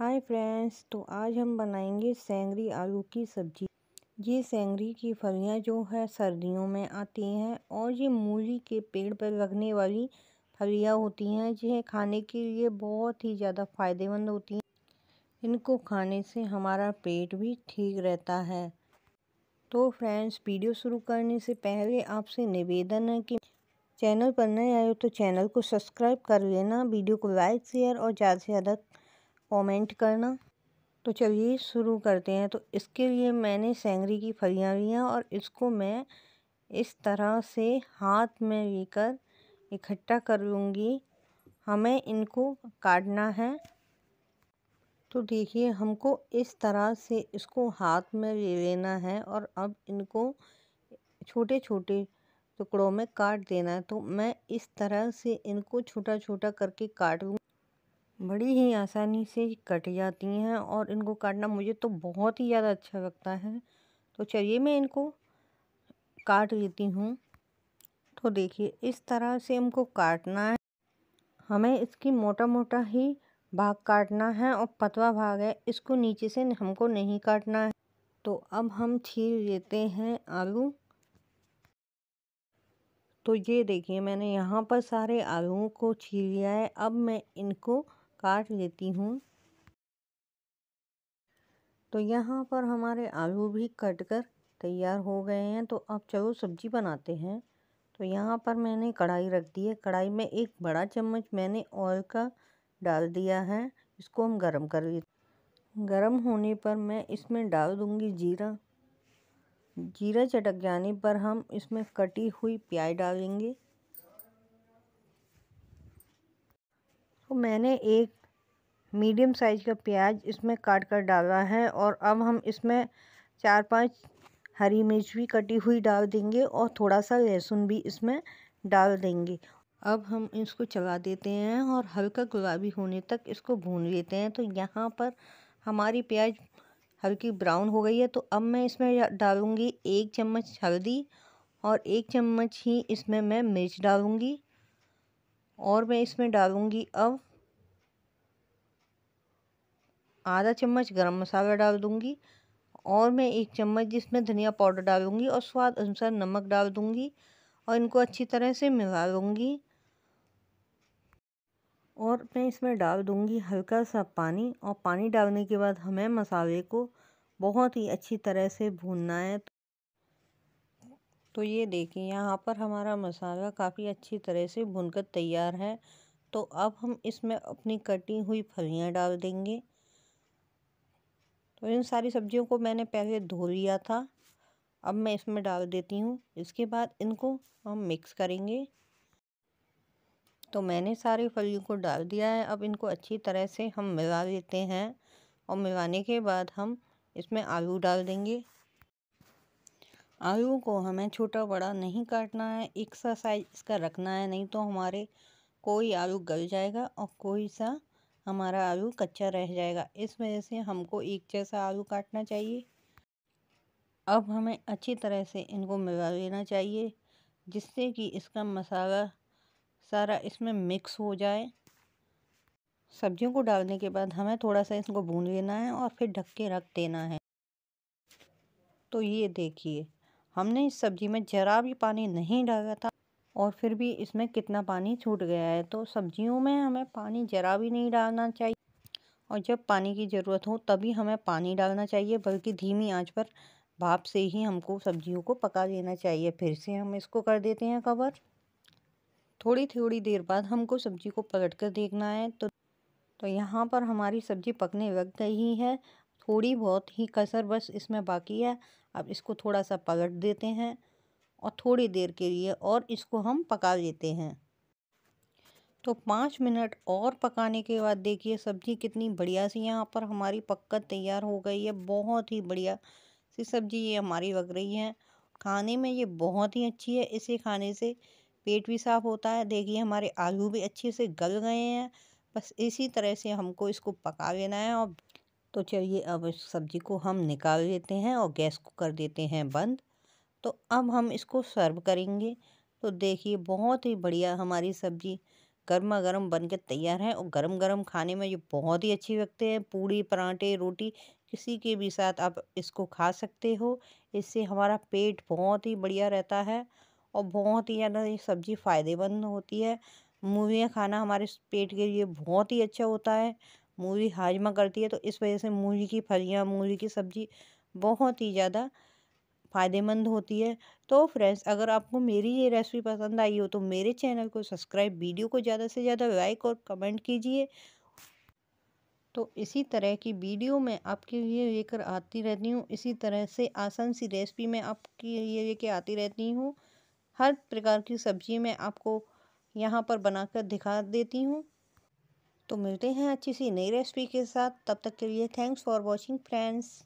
hi friends तो आज हम बनाएंगे सेंगरी आलू की सब्ज़ी ये सेंगरी की फलियां जो है सर्दियों में आती हैं और ये मूली के पेड़ पर लगने वाली फलियां होती हैं जिन्हें खाने के लिए बहुत ही ज़्यादा फ़ायदेमंद होती हैं इनको खाने से हमारा पेट भी ठीक रहता है तो फ्रेंड्स वीडियो शुरू करने से पहले आपसे निवेदन है कि चैनल पर नए आए हो तो चैनल को सब्सक्राइब कर लेना वीडियो को लाइक शेयर और ज़्यादा से ज़्यादा कमेंट करना तो चलिए शुरू करते हैं तो इसके लिए मैंने सेंगरी की फलियाँ लिया और इसको मैं इस तरह से हाथ में लेकर इकट्ठा कर लूँगी हमें इनको काटना है तो देखिए हमको इस तरह से इसको हाथ में ले लेना है और अब इनको छोटे छोटे टुकड़ों में काट देना है तो मैं इस तरह से इनको छोटा छोटा करके काट लूँ बड़ी ही आसानी से कट जाती हैं और इनको काटना मुझे तो बहुत ही ज़्यादा अच्छा लगता है तो चलिए मैं इनको काट लेती हूँ तो देखिए इस तरह से हमको काटना है हमें इसकी मोटा मोटा ही भाग काटना है और पतवा भाग है इसको नीचे से हमको नहीं काटना है तो अब हम छील लेते हैं आलू तो ये देखिए मैंने यहाँ पर सारे आलुओं को छील लिया है अब मैं इनको काट लेती हूँ तो यहाँ पर हमारे आलू भी कट कर तैयार हो गए हैं तो अब चलो सब्जी बनाते हैं तो यहाँ पर मैंने कढ़ाई रख दी है कढ़ाई में एक बड़ा चम्मच मैंने ऑयल का डाल दिया है इसको हम गरम कर लेते गरम होने पर मैं इसमें डाल दूँगी जीरा जीरा चटक जाने पर हम इसमें कटी हुई प्याज डालेंगे तो मैंने एक मीडियम साइज़ का प्याज इसमें काट कर डाला है और अब हम इसमें चार पांच हरी मिर्च भी कटी हुई डाल देंगे और थोड़ा सा लहसुन भी इसमें डाल देंगे अब हम इसको चला देते हैं और हल्का गुलाबी होने तक इसको भून लेते हैं तो यहाँ पर हमारी प्याज हल्की ब्राउन हो गई है तो अब मैं इसमें डालूँगी एक चम्मच हल्दी और एक चम्मच ही इसमें मैं मिर्च डालूँगी और मैं इसमें डालूँगी अब आधा चम्मच गरम मसाला डाल दूँगी और मैं एक चम्मच जिसमें धनिया पाउडर डालूँगी और स्वाद अनुसार नमक डाल दूँगी और इनको अच्छी तरह से मिला लूँगी और मैं इसमें डाल दूँगी हल्का सा पानी और पानी डालने के बाद हमें मसाले को बहुत ही अच्छी तरह से भूनना है तो ये देखिए यहाँ पर हमारा मसाला काफ़ी अच्छी तरह से भुनकर तैयार है तो अब हम इसमें अपनी कटी हुई फलियाँ डाल देंगे तो इन सारी सब्जियों को मैंने पहले धो लिया था अब मैं इसमें डाल देती हूँ इसके बाद इनको हम मिक्स करेंगे तो मैंने सारी फलियों को डाल दिया है अब इनको अच्छी तरह से हम मिला लेते हैं और मिलाने के बाद हम इसमें आलू डाल देंगे आलू को हमें छोटा बड़ा नहीं काटना है एक सा साइज इसका रखना है नहीं तो हमारे कोई आलू गल जाएगा और कोई सा हमारा आलू कच्चा रह जाएगा इस वजह से हमको एक जैसा आलू काटना चाहिए अब हमें अच्छी तरह से इनको मिला लेना चाहिए जिससे कि इसका मसाला सारा इसमें मिक्स हो जाए सब्जियों को डालने के बाद हमें थोड़ा सा इसको भून लेना है और फिर ढक के रख देना है तो ये देखिए हमने इस सब्ज़ी में ज़रा भी पानी नहीं डाला था और फिर भी इसमें कितना पानी छूट गया है तो सब्जियों में हमें पानी ज़रा भी नहीं डालना चाहिए और जब पानी की ज़रूरत हो तभी हमें पानी डालना चाहिए बल्कि धीमी आंच पर भाप से ही हमको सब्जियों को पका लेना चाहिए फिर से हम इसको कर देते हैं कवर थोड़ी थोड़ी देर बाद हमको सब्ज़ी को पलट कर देखना है तो तो यहाँ पर हमारी सब्ज़ी पकने लग गई है थोड़ी बहुत ही कसर बस इसमें बाकी है अब इसको थोड़ा सा पलट देते हैं और थोड़ी देर के लिए और इसको हम पका लेते हैं तो पाँच मिनट और पकाने के बाद देखिए सब्ज़ी कितनी बढ़िया सी यहाँ पर हमारी पक्का तैयार हो गई है बहुत ही बढ़िया सी सब्ज़ी ये हमारी लग रही है खाने में ये बहुत ही अच्छी है इसे खाने से पेट भी साफ होता है देखिए हमारे आलू भी अच्छे से गल गए हैं बस इसी तरह से हमको इसको पका लेना है और तो चलिए अब इस सब्ज़ी को हम निकाल लेते हैं और गैस को कर देते हैं बंद तो अब हम इसको सर्व करेंगे तो देखिए बहुत ही बढ़िया हमारी सब्ज़ी गर्मा गर्म बन के तैयार है और गर्म गर्म खाने में ये बहुत ही अच्छी लगते हैं पूड़ी पराँठे रोटी किसी के भी साथ आप इसको खा सकते हो इससे हमारा पेट बहुत ही बढ़िया रहता है और बहुत ही ज़्यादा ये सब्ज़ी फ़ायदेमंद होती है मूवियाँ खाना हमारे पेट के लिए बहुत ही अच्छा होता है मूली हाजमा करती है तो इस वजह से मूली की फलियाँ मूली की सब्ज़ी बहुत ही ज़्यादा फ़ायदेमंद होती है तो फ्रेंड्स अगर आपको मेरी ये रेसिपी पसंद आई हो तो मेरे चैनल को सब्सक्राइब वीडियो को ज़्यादा से ज़्यादा लाइक और कमेंट कीजिए तो इसी तरह की वीडियो मैं आपके लिए लेकर आती रहती हूँ इसी तरह से आसान सी रेसिपी मैं आपके लिए लेके आती रहती हूँ हर प्रकार की सब्ज़ी मैं आपको यहाँ पर बनाकर दिखा देती हूँ तो मिलते हैं अच्छी सी नई रेसिपी के साथ तब तक के लिए थैंक्स फॉर वॉचिंग फ्रेंड्स